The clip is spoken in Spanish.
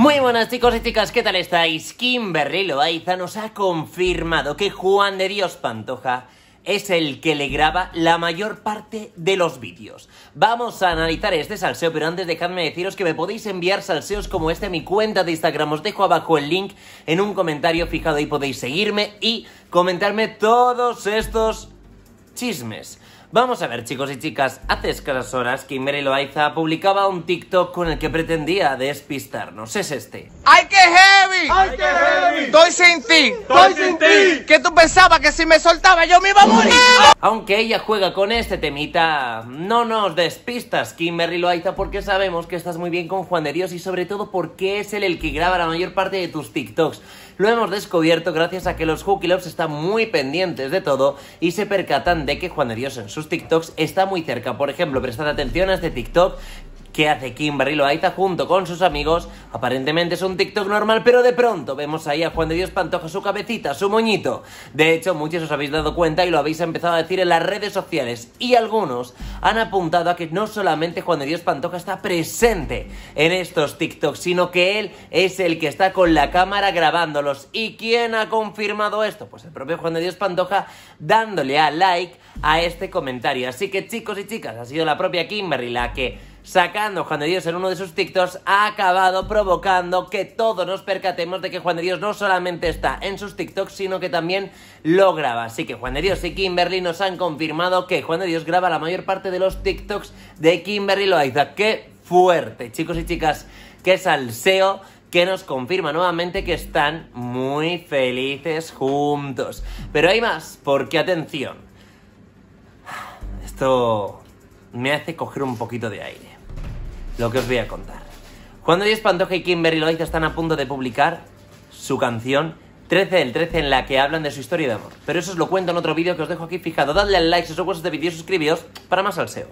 Muy buenas chicos y chicas, ¿qué tal estáis? Kimberly Loaiza nos ha confirmado que Juan de Dios Pantoja es el que le graba la mayor parte de los vídeos. Vamos a analizar este salseo, pero antes dejadme deciros que me podéis enviar salseos como este a mi cuenta de Instagram. Os dejo abajo el link en un comentario fijado y podéis seguirme y comentarme todos estos chismes. Vamos a ver, chicos y chicas, hace escasas horas que Mary Loaiza publicaba un TikTok con el que pretendía despistarnos. Es este. ¡Hay que Estoy sin ti. Estoy sin ti. Que tú pensabas que si me soltaba yo me iba a morir. Aunque ella juega con este temita, no nos despistas, Kimberly Loaiza, porque sabemos que estás muy bien con Juan de Dios y sobre todo porque es él el que graba la mayor parte de tus TikToks. Lo hemos descubierto gracias a que los Hooky están muy pendientes de todo y se percatan de que Juan de Dios en sus TikToks está muy cerca. Por ejemplo, prestad atención a este TikTok ¿Qué hace Kimberly Loaiza junto con sus amigos. Aparentemente es un TikTok normal, pero de pronto vemos ahí a Juan de Dios Pantoja, su cabecita, su moñito. De hecho, muchos os habéis dado cuenta y lo habéis empezado a decir en las redes sociales. Y algunos han apuntado a que no solamente Juan de Dios Pantoja está presente en estos TikToks, sino que él es el que está con la cámara grabándolos. ¿Y quién ha confirmado esto? Pues el propio Juan de Dios Pantoja dándole a like a este comentario. Así que chicos y chicas, ha sido la propia Kimberly la que sacando Juan de Dios en uno de sus TikToks, ha acabado provocando que todos nos percatemos de que Juan de Dios no solamente está en sus TikToks, sino que también lo graba. Así que Juan de Dios y Kimberly nos han confirmado que Juan de Dios graba la mayor parte de los TikToks de Kimberly Loaiza. ¡Qué fuerte, chicos y chicas! ¡Qué salseo! que nos confirma nuevamente que están muy felices juntos. Pero hay más, porque atención. Esto me hace coger un poquito de aire. Lo que os voy a contar. Cuando Dios Pantoja y Kimberly Loaiza están a punto de publicar su canción 13 del 13 en la que hablan de su historia de amor. Pero eso os lo cuento en otro vídeo que os dejo aquí fijado. Dadle al like si os gusta este vídeo y suscribíos para más salseo.